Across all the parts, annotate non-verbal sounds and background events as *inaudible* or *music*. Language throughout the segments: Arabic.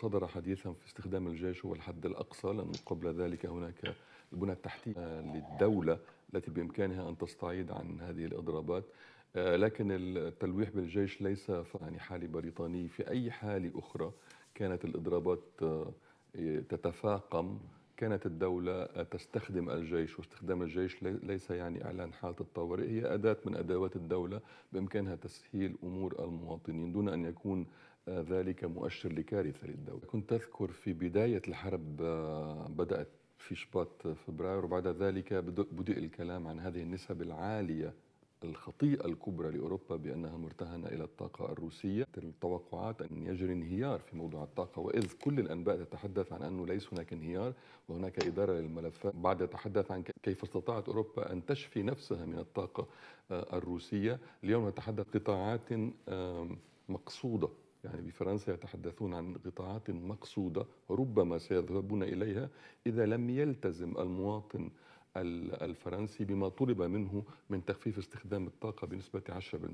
صدر حديثا في استخدام الجيش هو الحد الأقصى لأنه قبل ذلك هناك البنى التحتية للدولة التي بإمكانها أن تستعيد عن هذه الإضرابات آه، لكن التلويح بالجيش ليس يعني حالة بريطانية في أي حالة أخرى كانت الإضرابات آه، تتفاقم كانت الدولة آه، تستخدم الجيش واستخدام الجيش ليس يعني إعلان حالة الطوارئ هي أداة من أدوات الدولة بإمكانها تسهيل أمور المواطنين دون أن يكون ذلك مؤشر لكارثه للدوله. كنت تذكر في بدايه الحرب آه، بدات في شباط فبراير وبعد ذلك بدأ الكلام عن هذه النسب العاليه الخطيئة الكبرى لأوروبا بأنها مرتهنة إلى الطاقة الروسية التوقعات أن يجري انهيار في موضوع الطاقة وإذ كل الأنباء تتحدث عن أنه ليس هناك انهيار وهناك إدارة للملفات بعد تحدث عن كيف استطاعت أوروبا أن تشفي نفسها من الطاقة آه، الروسية اليوم نتحدث قطاعات مقصودة يعني بفرنسا يتحدثون عن قطاعات مقصودة ربما سيذهبون إليها إذا لم يلتزم المواطن الفرنسي بما طلب منه من تخفيف استخدام الطاقة بنسبة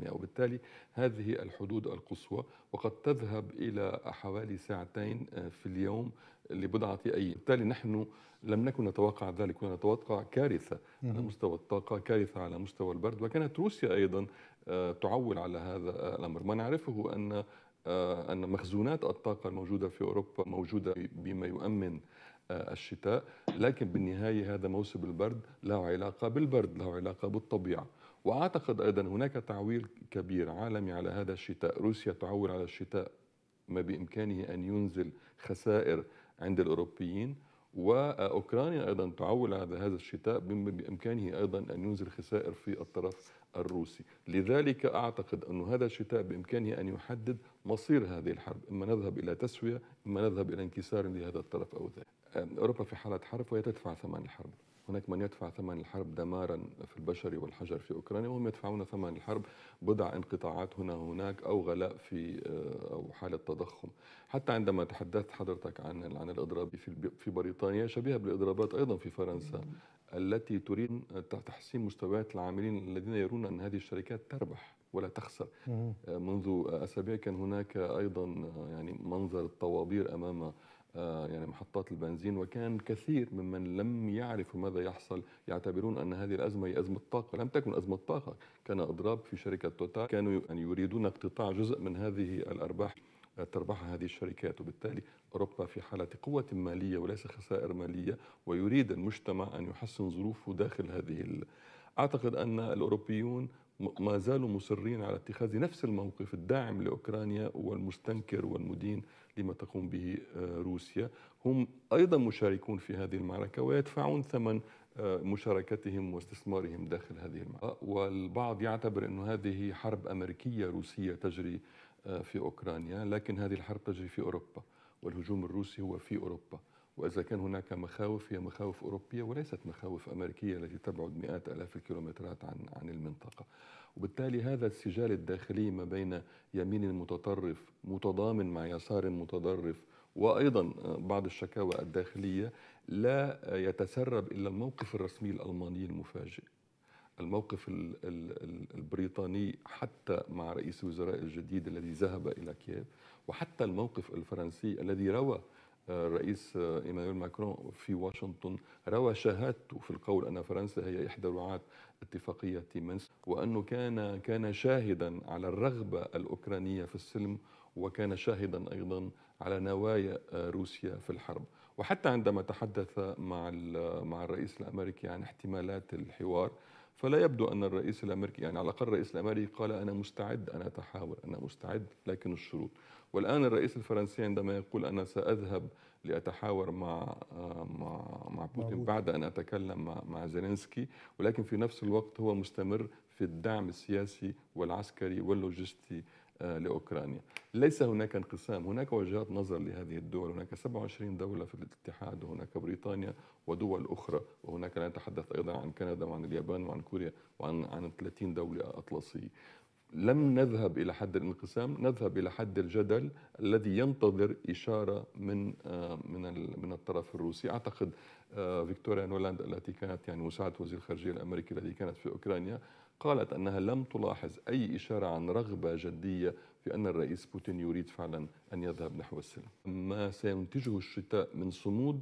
10% وبالتالي هذه الحدود القصوى وقد تذهب إلى حوالي ساعتين آه، في اليوم لبضعة أيام بالتالي نحن لم نكن نتوقع ذلك كنا نتوقع كارثة على مستوى الطاقة كارثة على مستوى البرد وكانت روسيا أيضا آه، تعول على هذا الأمر ما نعرفه أن آه، أن مخزونات الطاقة الموجودة في أوروبا موجودة بما يؤمن آه، الشتاء لكن بالنهاية هذا موسم البرد له علاقة بالبرد له علاقة بالطبيعة وأعتقد أيضا هناك تعويل كبير عالمي على هذا الشتاء روسيا تعول على الشتاء ما بإمكانه أن ينزل خسائر عند الأوروبيين واوكرانيا ايضا تعول على هذا الشتاء بما بامكانه ايضا ان ينزل خسائر في الطرف الروسي، لذلك اعتقد ان هذا الشتاء بامكانه ان يحدد مصير هذه الحرب، اما نذهب الى تسويه، اما نذهب الى انكسار لهذا الطرف او ذاك. اوروبا في حاله حرب وهي تدفع ثمن الحرب هناك من يدفع ثمن الحرب دمارا في البشر والحجر في اوكرانيا وهم يدفعون ثمن الحرب بضع انقطاعات هنا هناك او غلاء في أه، او حاله تضخم حتى عندما تحدثت حضرتك عن عن الاضراب في في بريطانيا شبيهه بالاضرابات ايضا في فرنسا التي تريد تحسين مستويات العاملين الذين يرون ان هذه الشركات تربح ولا تخسر أه، منذ اسابيع كان هناك ايضا يعني منظر الطوابير امام آه، يعني محطات البنزين وكان كثير ممن لم يعرفوا ماذا يحصل يعتبرون ان هذه الازمه هي ازمه طاقه، لم تكن ازمه طاقه، كان اضراب في شركه توتال كانوا يعني يريدون اقتطاع جزء من هذه الارباح آه، تربحها هذه الشركات وبالتالي أوروبا في حالة قوة مالية وليس خسائر مالية ويريد المجتمع أن يحسن ظروفه داخل هذه أعتقد أن الأوروبيون ما زالوا مصرين على اتخاذ نفس الموقف الداعم لاوكرانيا والمستنكر والمدين لما تقوم به آه، روسيا، هم ايضا مشاركون في هذه المعركه ويدفعون ثمن آه، مشاركتهم واستثمارهم داخل هذه المعركه، والبعض يعتبر أن هذه حرب امريكيه روسيه تجري آه، في اوكرانيا، لكن هذه الحرب تجري في اوروبا، والهجوم الروسي هو في اوروبا. واذا كان هناك مخاوف هي مخاوف اوروبيه وليست مخاوف امريكيه التي تبعد مئات الاف الكيلومترات عن عن المنطقه وبالتالي هذا السجال الداخلي ما بين يمين متطرف متضامن مع يسار متطرف وايضا بعض الشكاوى الداخليه لا يتسرب الا الموقف الرسمي الالماني المفاجئ الموقف البريطاني حتى مع رئيس الوزراء الجديد الذي ذهب الى كييف وحتى الموقف الفرنسي الذي روى الرئيس ايمانويل ماكرون في واشنطن روى شهادته في القول ان فرنسا هي احدى رعاه اتفاقيه مينسك وانه كان كان شاهدا على الرغبه الاوكرانيه في السلم وكان شاهدا ايضا على نوايا آه، روسيا في الحرب وحتى عندما تحدث مع مع الرئيس الامريكي عن احتمالات الحوار فلا يبدو ان الرئيس الامريكي يعني على الاقل الرئيس الامريكي قال انا مستعد ان اتحاور انا مستعد لكن الشروط والان الرئيس الفرنسي عندما يقول انا ساذهب لاتحاور مع آه، مع مع بوتين بعد ان اتكلم مع مع زيلينسكي ولكن في نفس الوقت هو مستمر في الدعم السياسي والعسكري واللوجستي آه، لاوكرانيا. ليس هناك انقسام، هناك وجهات نظر لهذه الدول، هناك 27 دوله في الاتحاد وهناك بريطانيا ودول اخرى، وهناك لا نتحدث ايضا عن كندا وعن اليابان وعن كوريا وعن عن 30 دوله اطلسيه. لم نذهب الى حد الانقسام نذهب الى حد الجدل الذي ينتظر اشاره من آه، من من الطرف الروسي اعتقد آه، فيكتوريا نولاند التي كانت يعني مساعده وزير الخارجيه الامريكي التي كانت في اوكرانيا قالت انها لم تلاحظ اي اشاره عن رغبه جديه في ان الرئيس بوتين يريد فعلا ان يذهب نحو السلم ما سينتجه الشتاء من صمود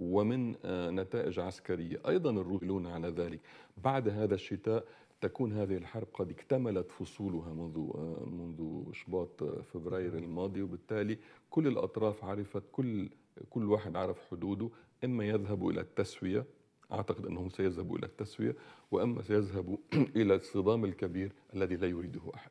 ومن آه، نتائج عسكرية أيضا الروسيون على ذلك بعد هذا الشتاء تكون هذه الحرب قد اكتملت فصولها منذ آه، منذ شباط آه، فبراير الماضي وبالتالي كل الاطراف عرفت كل كل واحد عرف حدوده اما يذهب الى التسويه اعتقد انهم سيذهبوا الى التسويه واما سيذهبوا *clears throat* الى الصدام الكبير الذي لا يريده احد